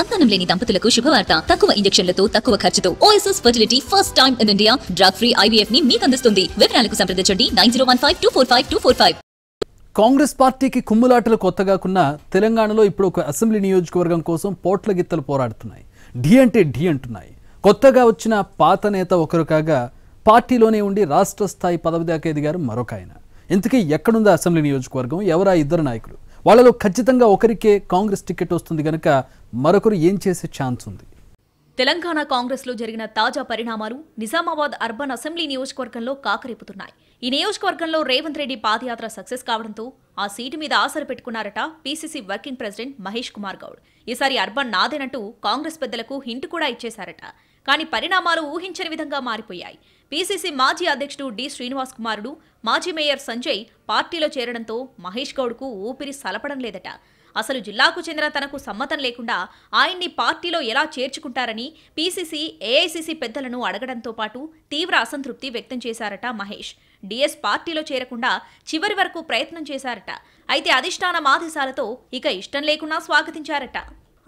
సంతానం లేని దంపతులకు శుభవార్త తక్కువ ఇంజక్షన్లతో తక్కువ ఖర్చుతో OSS fertility first time in India drug free IVF ని మీకు అందిస్తుంది వివరాలకు సంప్రదించండి nine zero one five two four five two four five Congress పార్టీకి కుమ్ములాటలు కున్న తెలంగాణలో ఇప్పుడు ఒక అసెంబ్లీ నియోజకవర్గం కోసం పోట్ల గిత్తలు పోరాడుతున్నాయి ఢీ అంటే ఢీ అంటున్నాయి కొత్తగా వచ్చిన పాత నేత ఒకరు కాగా పార్టీలోనే ఉండి రాష్ట్ర స్థాయి పదవి దాకా ఎదిగారు మరొక ఆయన ఇంతకీ ఎక్కడుందా అసెంబ్లీ నియోజకవర్గం ఎవరా ఇద్దరు నాయకులు వాళ్ళలో ఖచ్చితంగా ఒకరికే కాంగ్రెస్ టికెట్ వస్తుంది కనుక మరొకరు ఏం చేసే ఛాన్స్ ఉంది తెలంగాణ కాంగ్రెస్ లో జరిగిన తాజా పరిణామాలు నిజామాబాద్ అర్బన్ అసెంబ్లీ నియోజకవర్గంలో కాకరేపుతున్నాయి ఈ నియోజకవర్గంలో రేవంత్ రెడ్డి పాదయాత్ర సక్సెస్ కావడంతో ఆ సీటు మీద ఆశలు పెట్టుకున్నారట PCC working president Mahesh Kumar Goud ఈసారి అర్బన్ నాదేనంటూ కాంగ్రెస్ పెద్దలకు హింట్ కూడా ఇచ్చేశారట కానీ పరిణామాలు ఊహించని విధంగా మారిపోయాయి పీసీసీ మాజీ అధ్యక్షుడు డి శ్రీనివాస్ కుమారుడు మాజీ మేయర్ సంజయ్ పార్టీలో చేరడంతో మహేష్ గౌడ్కు ఊపిరి సలపడం లేదట అసలు జిల్లాకు చెందిన తనకు సమ్మతం లేకుండా ఆయన్ని పార్టీలో ఎలా చేర్చుకుంటారని పీసీసీ ఏఐసీసీ పెద్దలను అడగడంతో పాటు తీవ్ర అసంతృప్తి వ్యక్తం చేశారట మహేష్ డిఎస్ పార్టీలో చేరకుండా చివరి వరకు ప్రయత్నం చేశారట అయితే అధిష్టానం ఆదేశాలతో ఇక ఇష్టం లేకున్నా స్వాగతించారట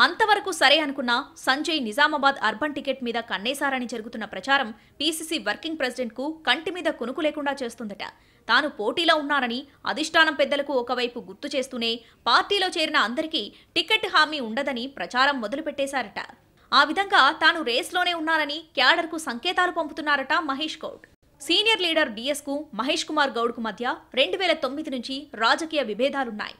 అంతవరకు సరే అనుకున్నా సంజయ్ నిజామాబాద్ అర్బన్ టికెట్ మీద కన్నేశారని జరుగుతున్న ప్రచారం పీసీసీ వర్కింగ్ ప్రెసిడెంట్కు కంటి మీద కొనుకు లేకుండా చేస్తుందట తాను పోటీలో ఉన్నానని అధిష్టానం పెద్దలకు ఒకవైపు గుర్తు చేస్తూనే పార్టీలో చేరిన అందరికీ టికెట్ హామీ ఉండదని ప్రచారం మొదలుపెట్టేశారట ఆ విధంగా తాను రేస్లోనే ఉన్నానని క్యాడర్కు సంకేతాలు పంపుతున్నారట మహేష్ గౌడ్ సీనియర్ లీడర్ డిఎస్కు మహేష్ కుమార్ గౌడ్కు మధ్య రెండు వేల తొమ్మిది నుంచి రాజకీయ విభేదాలున్నాయి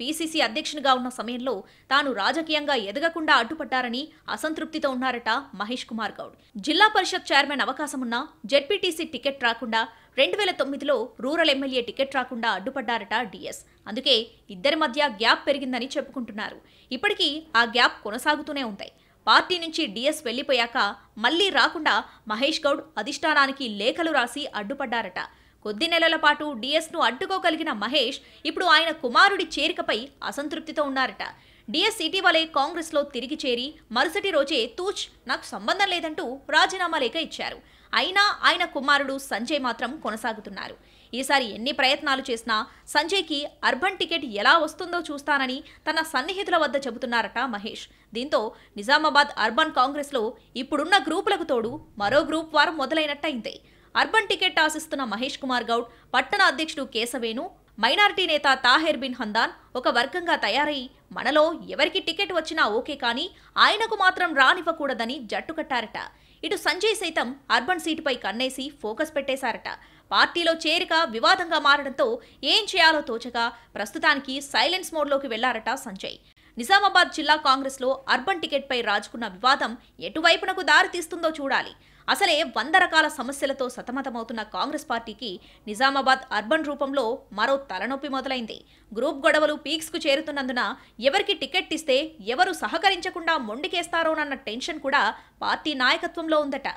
పీసీసీ అధ్యక్షునిగా ఉన్న సమయంలో తాను రాజకీయంగా ఎదగకుండా అడ్డుపడ్డారని అసంతృప్తితో ఉన్నారట మహేష్ కుమార్ గౌడ్ జిల్లా పరిషత్ చైర్మన్ అవకాశమున్న జెడ్పీటీసీ టికెట్ రాకుండా రెండు వేల తొమ్మిదిలో రూరల్ ఎమ్మెల్యే టికెట్ రాకుండా అడ్డుపడ్డారట డిఎస్ అందుకే ఇద్దరి మధ్య గ్యాప్ పెరిగిందని చెప్పుకుంటున్నారు ఇప్పటికీ ఆ గ్యాప్ కొనసాగుతూనే ఉంటాయి పార్టీ నుంచి డిఎస్ వెళ్లిపోయాక మళ్లీ రాకుండా మహేష్ గౌడ్ అధిష్టానానికి లేఖలు రాసి అడ్డుపడ్డారట కొద్ది నెలల పాటు డిఎస్ను అడ్డుకోగలిగిన మహేష్ ఇప్పుడు ఆయన కుమారుడి చేరికపై అసంతృప్తితో ఉన్నారట డిఎస్ ఇటీవలే కాంగ్రెస్లో తిరిగి చేరి మరుసటి రోజే తూచ్ నాకు సంబంధం లేదంటూ రాజీనామా లేఖ ఇచ్చారు అయినా ఆయన కుమారుడు సంజయ్ మాత్రం కొనసాగుతున్నారు ఈసారి ఎన్ని ప్రయత్నాలు చేసినా సంజయ్కి అర్బన్ టికెట్ ఎలా వస్తుందో చూస్తానని తన సన్నిహితుల వద్ద చెబుతున్నారట మహేష్ దీంతో నిజామాబాద్ అర్బన్ కాంగ్రెస్లో ఇప్పుడున్న గ్రూపులకు తోడు మరో గ్రూప్ వారం మొదలైనట్టయింది అర్బన్ టికెట్ ఆశిస్తున్న మహేష్ కుమార్ గౌడ్ పట్టణ అధ్యక్షుడు కేశవేను మైనార్టీ నేత తాహెర్ బిన్ హందాన్ ఒక వర్గంగా తయారై మనలో ఎవరికి టికెట్ వచ్చినా ఓకే కానీ ఆయనకు మాత్రం రానివ్వకూడదని జట్టు కట్టారట ఇటు సంజయ్ సైతం అర్బన్ సీటుపై కన్నేసి ఫోకస్ పెట్టేశారట పార్టీలో చేరిక వివాదంగా మారడంతో ఏం చేయాలో తోచక ప్రస్తుతానికి సైలెన్స్ మోడ్లోకి వెళ్లారట సంజయ్ నిజామాబాద్ జిల్లా కాంగ్రెస్లో అర్బన్ టికెట్పై రాజుకున్న వివాదం ఎటువైపునకు దారి తీస్తుందో చూడాలి అసలే వంద రకాల సమస్యలతో సతమతమవుతున్న కాంగ్రెస్ పార్టీకి నిజామాబాద్ అర్బన్ రూపంలో మరో తలనొప్పి మొదలైంది గ్రూప్ గొడవలు పీక్స్కు చేరుతున్నందున ఎవరికి టికెట్ ఇస్తే ఎవరు సహకరించకుండా మొండికేస్తారోనన్న టెన్షన్ కూడా పార్టీ నాయకత్వంలో ఉందట